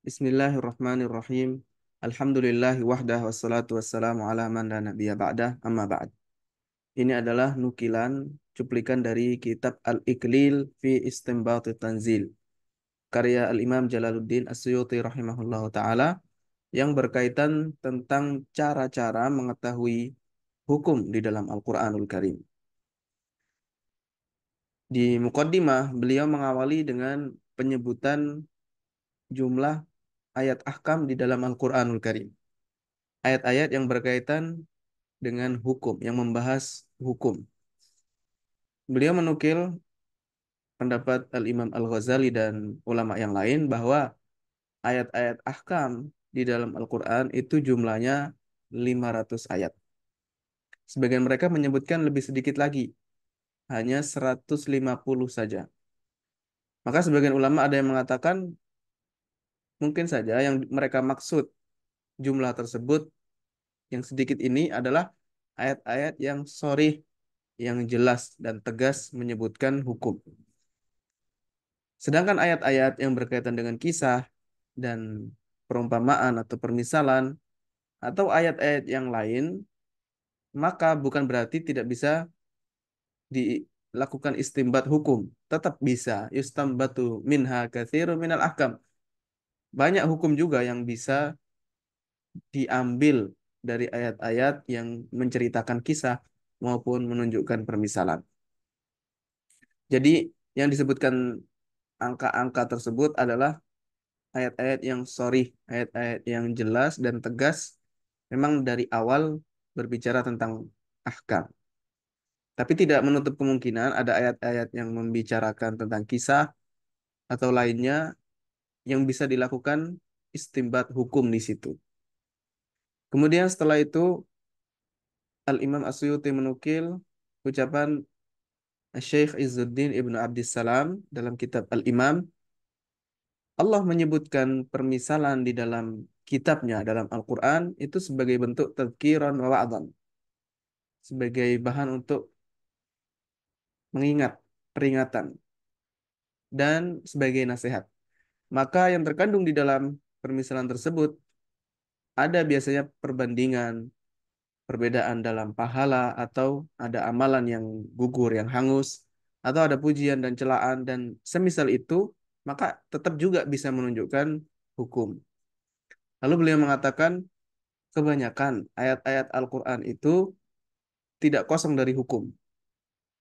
Bismillahirrahmanirrahim. Alhamdulillah wahdah wassalatu wassalamu ala man la nabiyya ba'dah amma ba'd. Ini adalah nukilan cuplikan dari kitab Al-Iqlil fi Istinbat Tanzil karya Al-Imam Jalaluddin As-Suyuti rahimahullahu taala yang berkaitan tentang cara-cara mengetahui hukum di dalam Al-Qur'anul Karim. Di mukaddimah beliau mengawali dengan penyebutan jumlah ayat ahkam di dalam Al-Quranul Karim. Ayat-ayat yang berkaitan dengan hukum, yang membahas hukum. Beliau menukil pendapat Al-Imam Al-Ghazali dan ulama yang lain bahwa ayat-ayat ahkam di dalam Al-Quran itu jumlahnya 500 ayat. Sebagian mereka menyebutkan lebih sedikit lagi, hanya 150 saja. Maka sebagian ulama ada yang mengatakan Mungkin saja yang mereka maksud jumlah tersebut yang sedikit ini adalah ayat-ayat yang sorry yang jelas dan tegas menyebutkan hukum. Sedangkan ayat-ayat yang berkaitan dengan kisah dan perumpamaan atau permisalan atau ayat-ayat yang lain, maka bukan berarti tidak bisa dilakukan istimbat hukum. Tetap bisa. Yustambatu minha kathiru minal akam banyak hukum juga yang bisa diambil dari ayat-ayat yang menceritakan kisah maupun menunjukkan permisalan. Jadi yang disebutkan angka-angka tersebut adalah ayat-ayat yang sorry, ayat-ayat yang jelas dan tegas memang dari awal berbicara tentang ahkam. Tapi tidak menutup kemungkinan ada ayat-ayat yang membicarakan tentang kisah atau lainnya yang bisa dilakukan istimbat hukum di situ. Kemudian setelah itu Al-Imam Asyuti menukil ucapan Syekh Izzuddin Ibnu Abdissalam dalam kitab Al-Imam Allah menyebutkan permisalan di dalam kitabnya dalam Al-Qur'an itu sebagai bentuk tadhkiran wa Sebagai bahan untuk mengingat peringatan dan sebagai nasihat maka yang terkandung di dalam permisalan tersebut ada biasanya perbandingan perbedaan dalam pahala atau ada amalan yang gugur yang hangus atau ada pujian dan celaan dan semisal itu maka tetap juga bisa menunjukkan hukum. Lalu beliau mengatakan kebanyakan ayat-ayat Al-Qur'an itu tidak kosong dari hukum.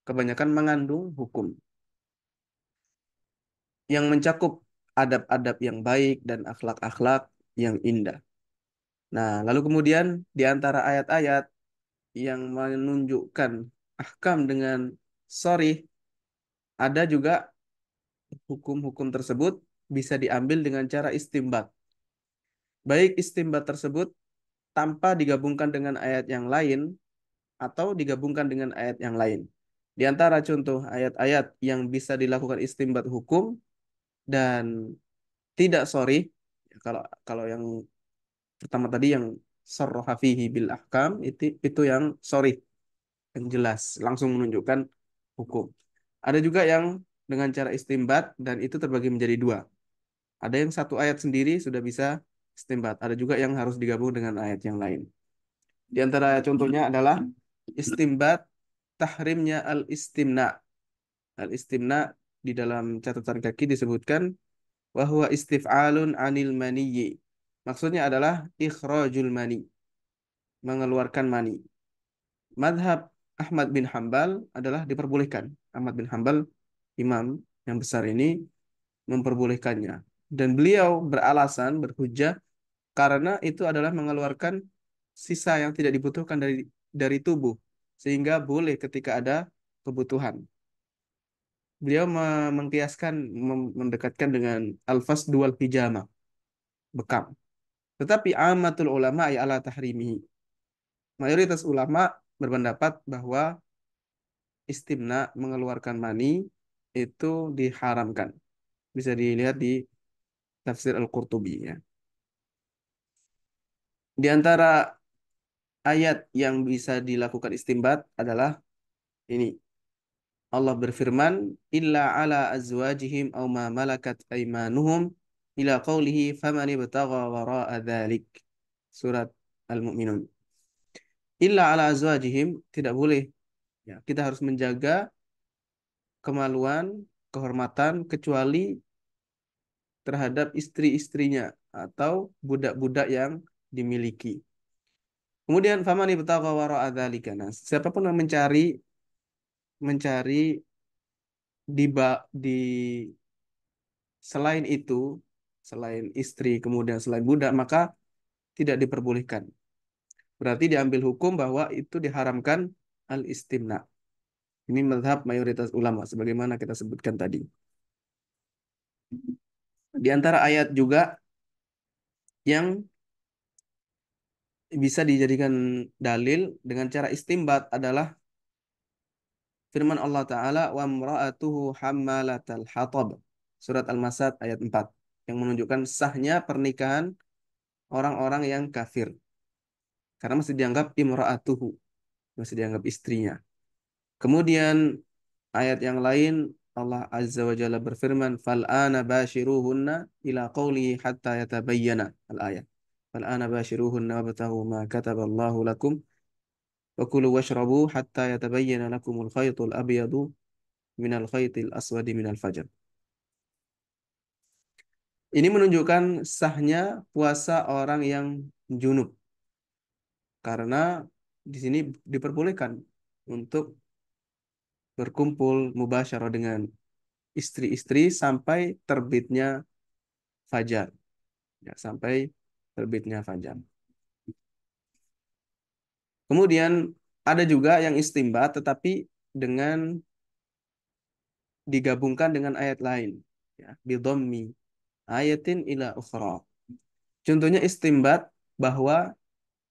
Kebanyakan mengandung hukum. Yang mencakup adab-adab yang baik dan akhlak-akhlak yang indah. Nah, lalu kemudian di antara ayat-ayat yang menunjukkan ahkam dengan sorry, ada juga hukum-hukum tersebut bisa diambil dengan cara istimbat. Baik istimbat tersebut tanpa digabungkan dengan ayat yang lain atau digabungkan dengan ayat yang lain. Di antara contoh ayat-ayat yang bisa dilakukan istimbat hukum dan tidak sorry ya kalau kalau yang pertama tadi yang sorrohafihi bil ahkam itu itu yang sorry yang jelas langsung menunjukkan hukum ada juga yang dengan cara istimbat dan itu terbagi menjadi dua ada yang satu ayat sendiri sudah bisa istimbat ada juga yang harus digabung dengan ayat yang lain di antara contohnya adalah istimbat tahrimnya al istimna al istimna di dalam catatan kaki disebutkan bahwa istif'alun anil maniyyi. Maksudnya adalah ikhrajul mani. Mengeluarkan mani. Madhab Ahmad bin Hambal adalah diperbolehkan. Ahmad bin Hambal, imam yang besar ini, memperbolehkannya. Dan beliau beralasan, berhujah, karena itu adalah mengeluarkan sisa yang tidak dibutuhkan dari dari tubuh. Sehingga boleh ketika ada kebutuhan beliau mengkiaskan mendekatkan dengan alfas dual hijama bekam tetapi amatul ulama ya ala Tahrimi mayoritas ulama berpendapat bahwa istimna mengeluarkan mani itu diharamkan bisa dilihat di tafsir al-Qurtubi ya di antara ayat yang bisa dilakukan istimbat adalah ini Allah berfirman, "Illa ala azwajihim aw ma malakat aymanuhum" ila qawlihi faman ibtagha wara'a dhalik. Surat Al-Mu'minun. Illa ala azwajihim tidak boleh. Ya, kita harus menjaga kemaluan, kehormatan kecuali terhadap istri-istrinya atau budak-budak yang dimiliki. Kemudian faman ibtagha wara'a dzalika. Nah, siapapun yang mencari mencari di di selain itu, selain istri kemudian selain budak, maka tidak diperbolehkan. Berarti diambil hukum bahwa itu diharamkan al-istimna. Ini melihat mayoritas ulama sebagaimana kita sebutkan tadi. Di antara ayat juga yang bisa dijadikan dalil dengan cara istimbat adalah firman Allah Ta'ala wa mra'atuhu hammalatal hatab. Surat Al-Masad ayat 4 yang menunjukkan sahnya pernikahan orang-orang yang kafir. Karena masih dianggap imra'atuhu, masih dianggap istrinya. Kemudian ayat yang lain Allah Azza wa Jalla berfirman, "Fal'ana bashiruhunna ila qawli hatta yatabayyana." Al-ayat. "Fal'ana bashiruhunna wabtahu ma kataballahu lakum Wakulu washrabu hatta yatabayyana lakumul khaytul الأبيض minal khaytil aswadi minal fajr. Ini menunjukkan sahnya puasa orang yang junub. Karena di sini diperbolehkan untuk berkumpul mubasyarah dengan istri-istri sampai terbitnya fajar. Ya, sampai terbitnya fajar. Kemudian ada juga yang istimbat tetapi dengan digabungkan dengan ayat lain ya bidommi ayatin ila ukhra. Contohnya istimbat bahwa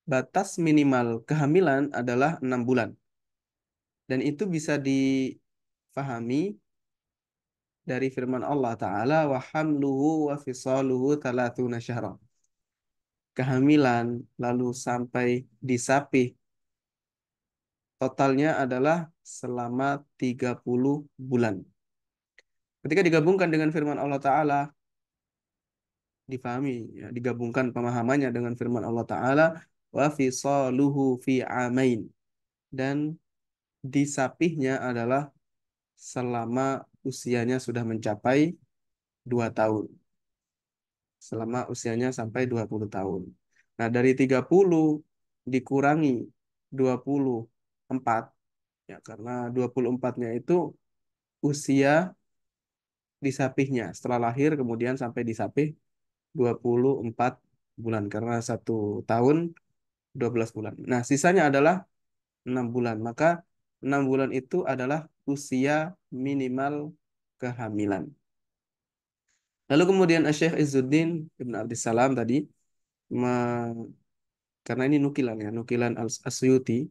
batas minimal kehamilan adalah enam bulan. Dan itu bisa difahami dari firman Allah Ta'ala, wa hamluhu wa fisaluhu talatuna syahra. Kehamilan, lalu sampai disapih, Totalnya adalah selama 30 bulan. Ketika digabungkan dengan firman Allah Ta'ala, dipahami, ya, digabungkan pemahamannya dengan firman Allah Ta'ala, wa fi saluhu fi amain. Dan disapihnya adalah selama usianya sudah mencapai 2 tahun. Selama usianya sampai 20 tahun. Nah, dari 30 dikurangi 20 4. Ya, karena 24-nya itu usia disapihnya. Setelah lahir kemudian sampai disapih 24 bulan. Karena satu tahun 12 bulan. Nah, sisanya adalah enam bulan. Maka enam bulan itu adalah usia minimal kehamilan. Lalu kemudian Syekh Izzuddin Ibn Abdissalam tadi, karena ini nukilan ya, nukilan asyuti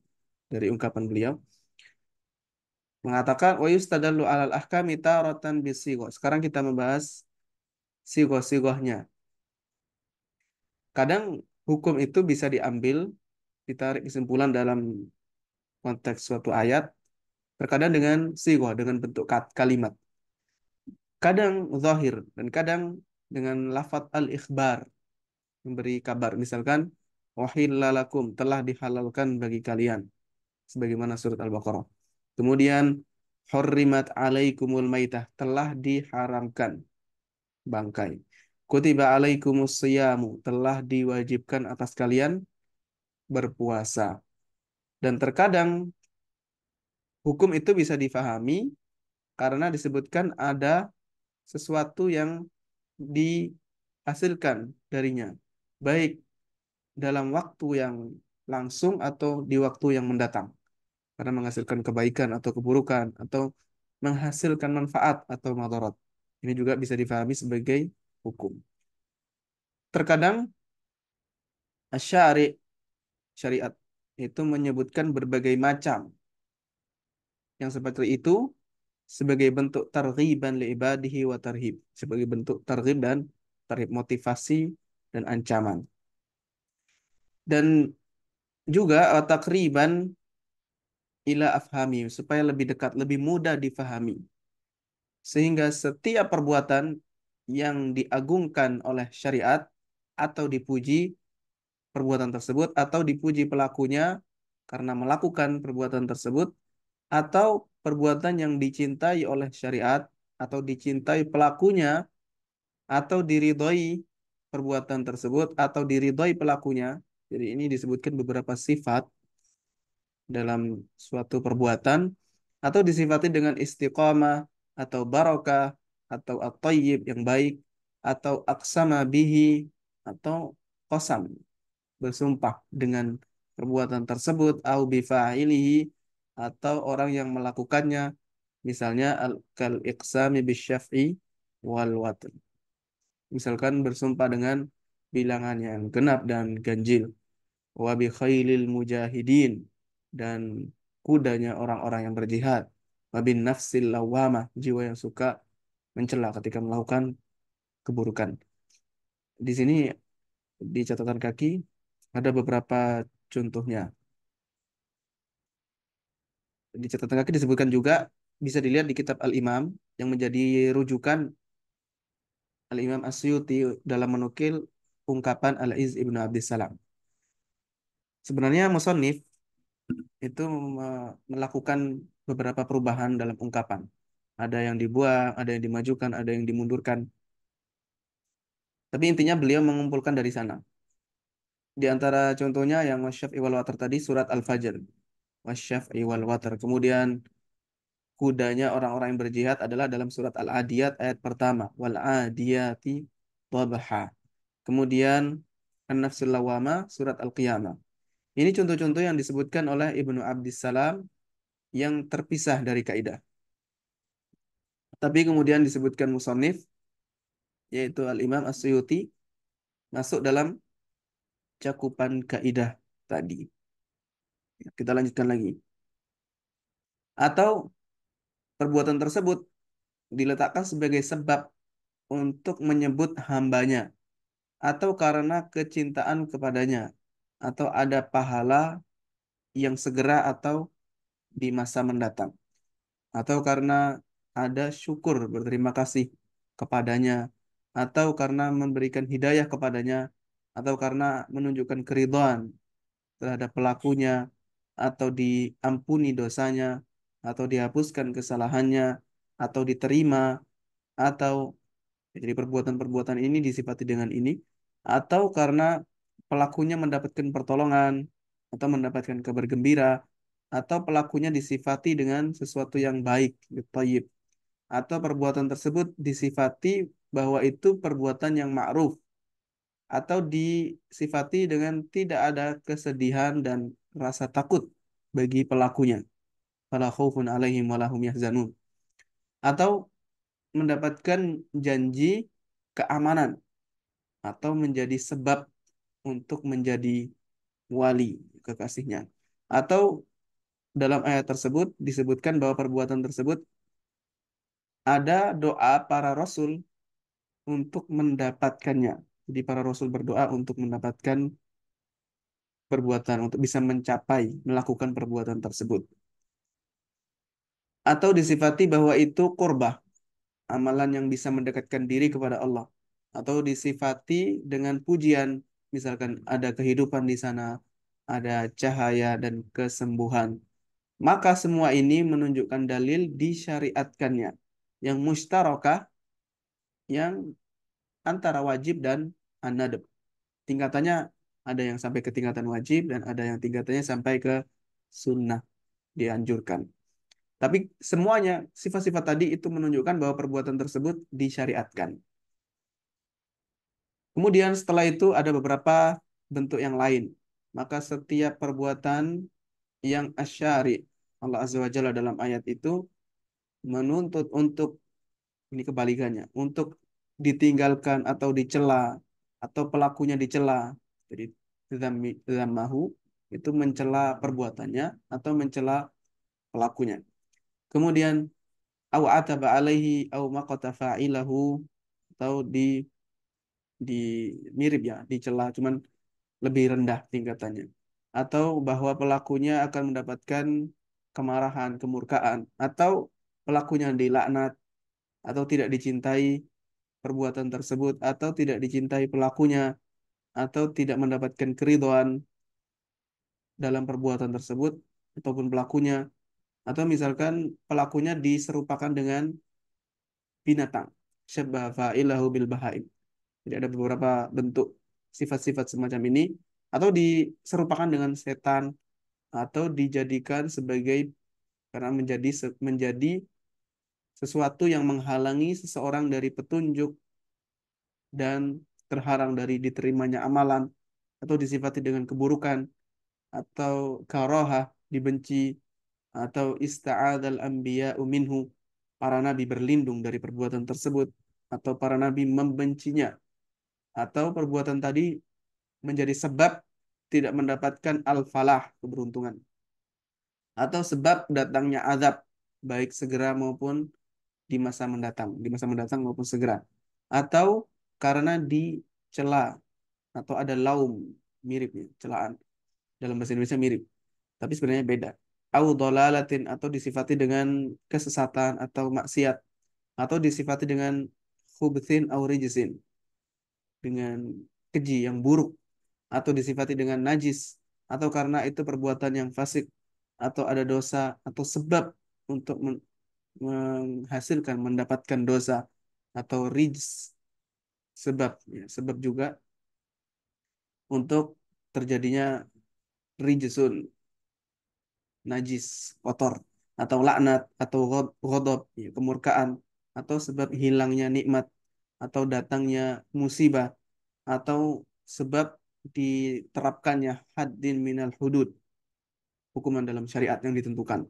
dari ungkapan beliau mengatakan wa yustadallu alal ahkami taratan bisigo. Sekarang kita membahas sigo-sigohnya. Kadang hukum itu bisa diambil, ditarik kesimpulan dalam konteks suatu ayat, terkadang dengan sigoh, dengan bentuk kalimat. Kadang zahir, dan kadang dengan lafat al-ikhbar, memberi kabar. Misalkan, wahillalakum, telah dihalalkan bagi kalian sebagaimana surat Al-Baqarah. Kemudian hurrimat alaikumul maitah telah diharamkan bangkai. Kutiba alaikumus siyamu telah diwajibkan atas kalian berpuasa. Dan terkadang hukum itu bisa difahami karena disebutkan ada sesuatu yang dihasilkan darinya, baik dalam waktu yang langsung atau di waktu yang mendatang karena menghasilkan kebaikan atau keburukan atau menghasilkan manfaat atau madarat. Ini juga bisa difahami sebagai hukum. Terkadang syari syariat itu menyebutkan berbagai macam yang seperti itu sebagai bentuk targhiban li ibadihi wa tarhib, sebagai bentuk targhib dan tarhib motivasi dan ancaman. Dan juga takriban ila afhami supaya lebih dekat, lebih mudah difahami. Sehingga setiap perbuatan yang diagungkan oleh syariat atau dipuji perbuatan tersebut atau dipuji pelakunya karena melakukan perbuatan tersebut atau perbuatan yang dicintai oleh syariat atau dicintai pelakunya atau diridhoi perbuatan tersebut atau diridhoi pelakunya. Jadi ini disebutkan beberapa sifat dalam suatu perbuatan atau disifati dengan istiqamah atau barokah atau at yang baik atau aksama bihi atau kosam bersumpah dengan perbuatan tersebut au bifa'ilihi atau orang yang melakukannya misalnya al kal iqsami bisyaf'i wal watan misalkan bersumpah dengan bilangan yang genap dan ganjil wa bi khailil mujahidin dan kudanya orang-orang yang berjihad. mabin nafsil lawamah, jiwa yang suka mencela ketika melakukan keburukan. Di sini di catatan kaki ada beberapa contohnya. Di catatan kaki disebutkan juga bisa dilihat di kitab Al-Imam yang menjadi rujukan Al-Imam Asyuti dalam menukil ungkapan Al-Iz Ibnu Abdissalam. Sebenarnya Musonif itu melakukan beberapa perubahan dalam ungkapan. Ada yang dibuang, ada yang dimajukan, ada yang dimundurkan. Tapi intinya beliau mengumpulkan dari sana. Di antara contohnya yang Wasyaf iwal water tadi surat Al-Fajr. Wasyaf iwal water Kemudian kudanya orang-orang yang berjihad adalah dalam surat Al-Adiyat ayat pertama. Wal adiyati Kemudian An-Nafsul Lawama surat Al-Qiyamah. Ini contoh-contoh yang disebutkan oleh Ibnu Abdissalam yang terpisah dari kaidah. Tapi kemudian disebutkan musonif, yaitu Al-Imam As-Suyuti, masuk dalam cakupan kaidah tadi. Kita lanjutkan lagi. Atau perbuatan tersebut diletakkan sebagai sebab untuk menyebut hambanya atau karena kecintaan kepadanya atau ada pahala yang segera atau di masa mendatang. Atau karena ada syukur, berterima kasih kepadanya. Atau karena memberikan hidayah kepadanya. Atau karena menunjukkan keridhaan terhadap pelakunya. Atau diampuni dosanya. Atau dihapuskan kesalahannya. Atau diterima. Atau jadi perbuatan-perbuatan ini disifati dengan ini. Atau karena pelakunya mendapatkan pertolongan atau mendapatkan kabar gembira atau pelakunya disifati dengan sesuatu yang baik, gitu Atau perbuatan tersebut disifati bahwa itu perbuatan yang ma'ruf atau disifati dengan tidak ada kesedihan dan rasa takut bagi pelakunya. Fala khaufun alaihim walahum yahzanun. Atau mendapatkan janji keamanan atau menjadi sebab untuk menjadi wali kekasihnya. Atau dalam ayat tersebut disebutkan bahwa perbuatan tersebut ada doa para rasul untuk mendapatkannya. Jadi para rasul berdoa untuk mendapatkan perbuatan untuk bisa mencapai melakukan perbuatan tersebut. Atau disifati bahwa itu kurbah, amalan yang bisa mendekatkan diri kepada Allah. Atau disifati dengan pujian misalkan ada kehidupan di sana, ada cahaya dan kesembuhan. Maka semua ini menunjukkan dalil disyariatkannya. Yang mustarokah, yang antara wajib dan anadab. Tingkatannya ada yang sampai ke tingkatan wajib dan ada yang tingkatannya sampai ke sunnah dianjurkan. Tapi semuanya sifat-sifat tadi itu menunjukkan bahwa perbuatan tersebut disyariatkan. Kemudian setelah itu ada beberapa bentuk yang lain. Maka setiap perbuatan yang asyari Allah Azza wa Jalla dalam ayat itu menuntut untuk ini kebalikannya, untuk ditinggalkan atau dicela atau pelakunya dicela. Jadi zammahu itu mencela perbuatannya atau mencela pelakunya. Kemudian au ataba alaihi au maqata fa'ilahu atau di di mirip ya di celah cuman lebih rendah tingkatannya atau bahwa pelakunya akan mendapatkan kemarahan kemurkaan atau pelakunya dilaknat atau tidak dicintai perbuatan tersebut atau tidak dicintai pelakunya atau tidak mendapatkan keridoan dalam perbuatan tersebut ataupun pelakunya atau misalkan pelakunya diserupakan dengan binatang syabbaha fa'ilahu bil bahaim jadi ada beberapa bentuk sifat-sifat semacam ini atau diserupakan dengan setan atau dijadikan sebagai karena menjadi menjadi sesuatu yang menghalangi seseorang dari petunjuk dan terharang dari diterimanya amalan atau disifati dengan keburukan atau karohah dibenci atau ista'adal anbiya minhu para nabi berlindung dari perbuatan tersebut atau para nabi membencinya atau perbuatan tadi menjadi sebab tidak mendapatkan al-falah keberuntungan atau sebab datangnya azab baik segera maupun di masa mendatang di masa mendatang maupun segera atau karena dicela atau ada laum miripnya celaan dalam bahasa Indonesia mirip tapi sebenarnya beda au dolalatin atau disifati dengan kesesatan atau maksiat atau disifati dengan khubthin au rijisin dengan keji yang buruk atau disifati dengan najis atau karena itu perbuatan yang fasik atau ada dosa atau sebab untuk men menghasilkan mendapatkan dosa atau rijs sebab ya, sebab juga untuk terjadinya rijsun najis kotor atau laknat atau ghodob ya, kemurkaan atau sebab hilangnya nikmat atau datangnya musibah atau sebab diterapkannya haddin minal hudud hukuman dalam syariat yang ditentukan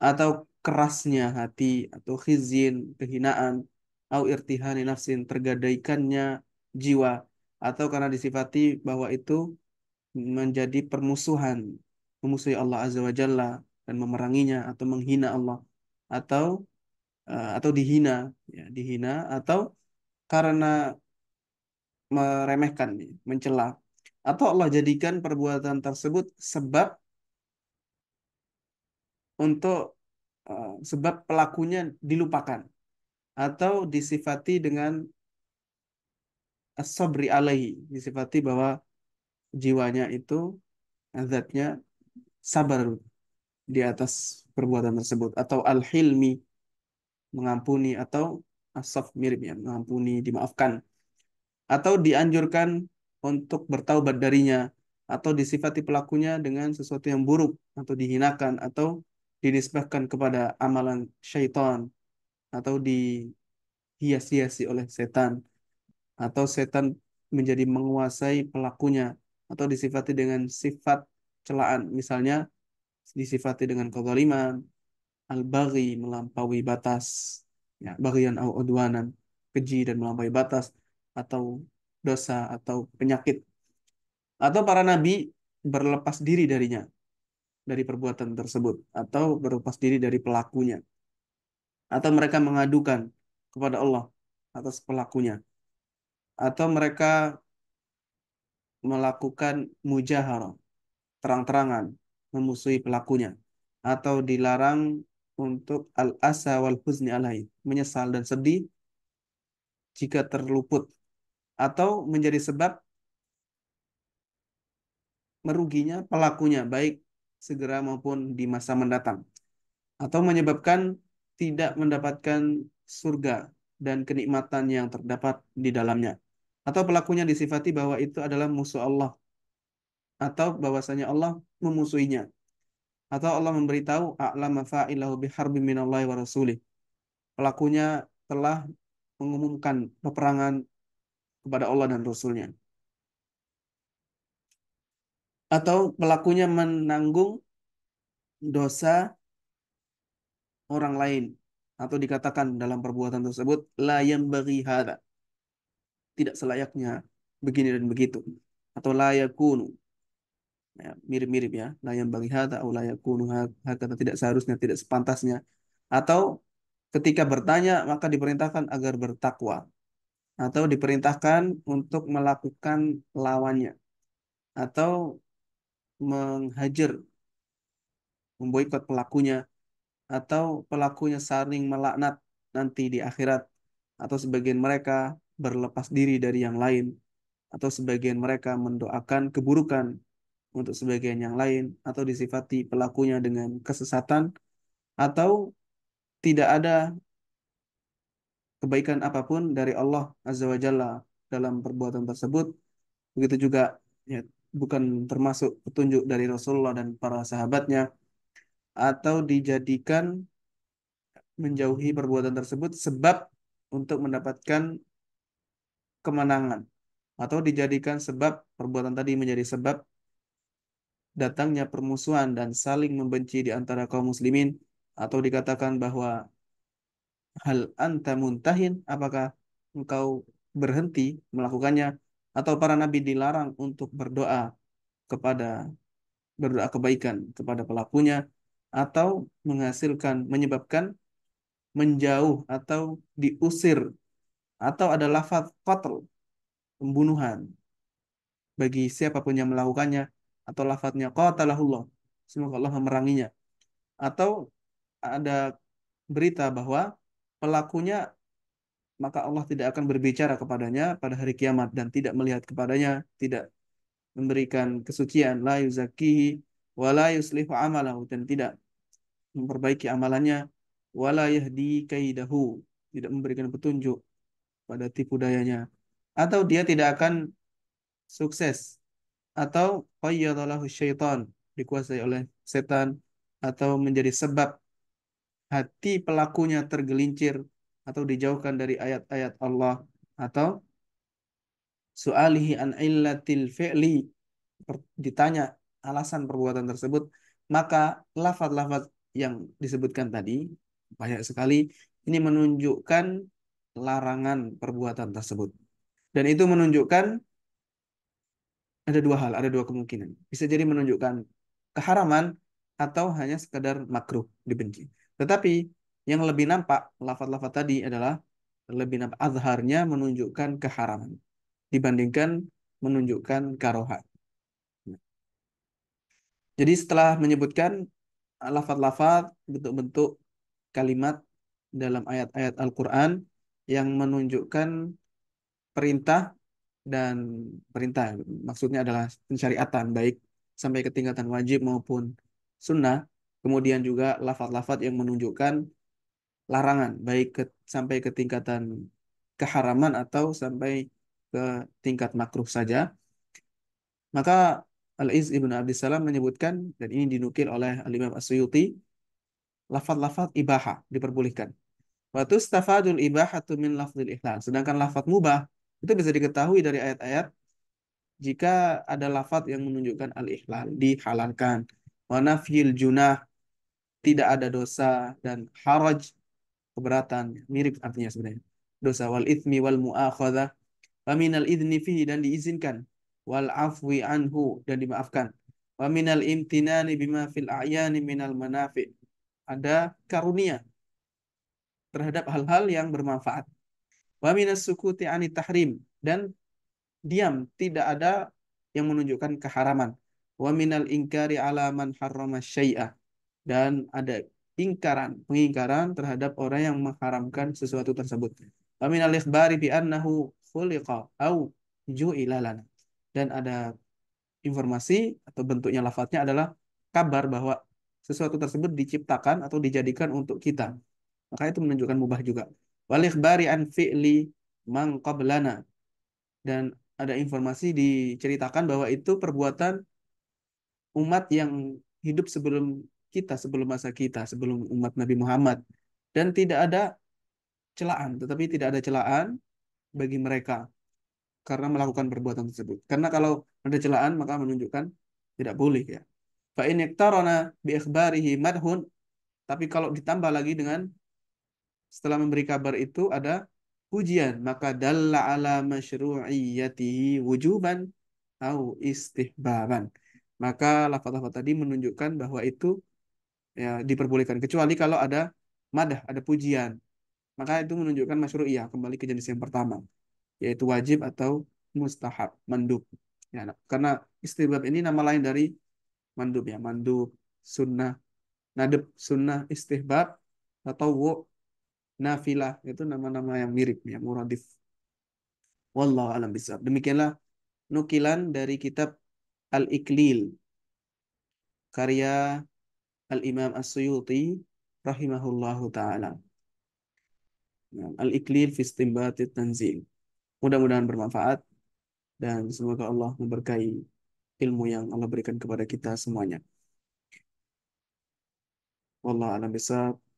atau kerasnya hati atau khizin kehinaan atau irtihani nafsin tergadaikannya jiwa atau karena disifati bahwa itu menjadi permusuhan memusuhi Allah azza wa jalla dan memeranginya atau menghina Allah atau eh, atau dihina ya dihina atau karena meremehkan, mencela, atau Allah jadikan perbuatan tersebut sebab untuk uh, sebab pelakunya dilupakan atau disifati dengan sobri alaihi, disifati bahwa jiwanya itu zatnya sabar di atas perbuatan tersebut atau al-hilmi mengampuni atau asaf mirip ya, mengampuni, dimaafkan. Atau dianjurkan untuk bertaubat darinya atau disifati pelakunya dengan sesuatu yang buruk atau dihinakan atau dinisbahkan kepada amalan syaitan atau dihias-hiasi oleh setan atau setan menjadi menguasai pelakunya atau disifati dengan sifat celaan misalnya disifati dengan kezaliman al-baghi melampaui batas ya bagian awal keji dan melampaui batas atau dosa atau penyakit atau para nabi berlepas diri darinya dari perbuatan tersebut atau berlepas diri dari pelakunya atau mereka mengadukan kepada Allah atas pelakunya atau mereka melakukan mujahar terang-terangan memusuhi pelakunya atau dilarang untuk al-asa wal huzni alai, menyesal dan sedih jika terluput atau menjadi sebab meruginya pelakunya baik segera maupun di masa mendatang atau menyebabkan tidak mendapatkan surga dan kenikmatan yang terdapat di dalamnya atau pelakunya disifati bahwa itu adalah musuh Allah atau bahwasanya Allah memusuhinya atau Allah memberitahu a'lama fa'ilahu biharbin minallahi wa rasulih. Pelakunya telah mengumumkan peperangan kepada Allah dan Rasulnya. Atau pelakunya menanggung dosa orang lain atau dikatakan dalam perbuatan tersebut la yang bagi hada tidak selayaknya begini dan begitu atau layak kuno Ya, mirip-mirip ya layan bagi hata ulayakunu hakata tidak seharusnya tidak sepantasnya atau ketika bertanya maka diperintahkan agar bertakwa atau diperintahkan untuk melakukan lawannya atau menghajar memboikot pelakunya atau pelakunya saring melaknat nanti di akhirat atau sebagian mereka berlepas diri dari yang lain atau sebagian mereka mendoakan keburukan untuk sebagian yang lain atau disifati pelakunya dengan kesesatan atau tidak ada kebaikan apapun dari Allah Azza wa Jalla dalam perbuatan tersebut begitu juga ya, bukan termasuk petunjuk dari Rasulullah dan para sahabatnya atau dijadikan menjauhi perbuatan tersebut sebab untuk mendapatkan kemenangan atau dijadikan sebab perbuatan tadi menjadi sebab datangnya permusuhan dan saling membenci di antara kaum muslimin atau dikatakan bahwa hal anta muntahin apakah engkau berhenti melakukannya atau para nabi dilarang untuk berdoa kepada berdoa kebaikan kepada pelakunya atau menghasilkan menyebabkan menjauh atau diusir atau ada lafaz qatl pembunuhan bagi siapapun yang melakukannya atau lafadznya qatalahullah semoga Allah memeranginya atau ada berita bahwa pelakunya maka Allah tidak akan berbicara kepadanya pada hari kiamat dan tidak melihat kepadanya tidak memberikan kesucian la yuzakihi la yuslihu amalahu dan tidak memperbaiki amalannya la yahdi kaidahu tidak memberikan petunjuk pada tipu dayanya atau dia tidak akan sukses atau qayyadalahu syaitan dikuasai oleh setan atau menjadi sebab hati pelakunya tergelincir atau dijauhkan dari ayat-ayat Allah atau su'alihi an illatil fi'li ditanya alasan perbuatan tersebut maka lafaz-lafaz yang disebutkan tadi banyak sekali ini menunjukkan larangan perbuatan tersebut dan itu menunjukkan ada dua hal, ada dua kemungkinan. Bisa jadi menunjukkan keharaman atau hanya sekadar makruh dibenci. Tetapi yang lebih nampak lafat-lafat tadi adalah lebih nampak azharnya menunjukkan keharaman dibandingkan menunjukkan karohat. Jadi setelah menyebutkan lafat-lafat bentuk-bentuk kalimat dalam ayat-ayat Al-Quran yang menunjukkan perintah dan perintah. Maksudnya adalah pensyariatan, baik sampai ke tingkatan wajib maupun sunnah. Kemudian juga lafat-lafat yang menunjukkan larangan, baik ke, sampai ke tingkatan keharaman atau sampai ke tingkat makruh saja. Maka Al-Iz Ibn Abdissalam menyebutkan, dan ini dinukil oleh Al-Imam As-Suyuti lafat-lafat ibaha diperbolehkan. Waktu stafadul ibahatu min lafzil ihlal. Sedangkan lafat mubah itu bisa diketahui dari ayat-ayat jika ada lafat yang menunjukkan al-ihlal, dihalalkan. mana fil junah, tidak ada dosa. Dan haraj, keberatan. Mirip artinya sebenarnya. Dosa wal ithmi wal wa minal idni fihi dan diizinkan. Wal afwi anhu dan dimaafkan. minal imtinani bima fil a'yani minal manafi. Ada karunia terhadap hal-hal yang bermanfaat. Wa minas sukuti ani tahrim dan diam, tidak ada yang menunjukkan keharaman. Wa minal inkari ala man harrama syai'a dan ada ingkaran, pengingkaran terhadap orang yang mengharamkan sesuatu tersebut. Wa minal ikhbari bi annahu khuliqa au ju'ila lana. Dan ada informasi atau bentuknya lafadznya adalah kabar bahwa sesuatu tersebut diciptakan atau dijadikan untuk kita. Maka itu menunjukkan mubah juga. Walikhbari an fi'li man qablana. Dan ada informasi diceritakan bahwa itu perbuatan umat yang hidup sebelum kita, sebelum masa kita, sebelum umat Nabi Muhammad. Dan tidak ada celaan, tetapi tidak ada celaan bagi mereka karena melakukan perbuatan tersebut. Karena kalau ada celaan maka menunjukkan tidak boleh ya. Fa in bi himat madhun tapi kalau ditambah lagi dengan setelah memberi kabar itu ada pujian maka dalla ala masyru'iyatihi wujuban atau istihbaban maka lafaz-lafaz tadi menunjukkan bahwa itu ya diperbolehkan kecuali kalau ada madah ada pujian maka itu menunjukkan masyru'iyah kembali ke jenis yang pertama yaitu wajib atau mustahab mandub ya nah, karena istihbab ini nama lain dari mandub ya mandub sunnah nadab sunnah istihbab atau nafilah itu nama-nama yang mirip yang muradif wallahu alam bisab demikianlah nukilan dari kitab al iklil karya Al-Imam As-Suyuti rahimahullahu taala nah, al iklil fi istimbatit tanzil mudah-mudahan bermanfaat dan semoga Allah memberkahi ilmu yang Allah berikan kepada kita semuanya. Wallah alam bisab.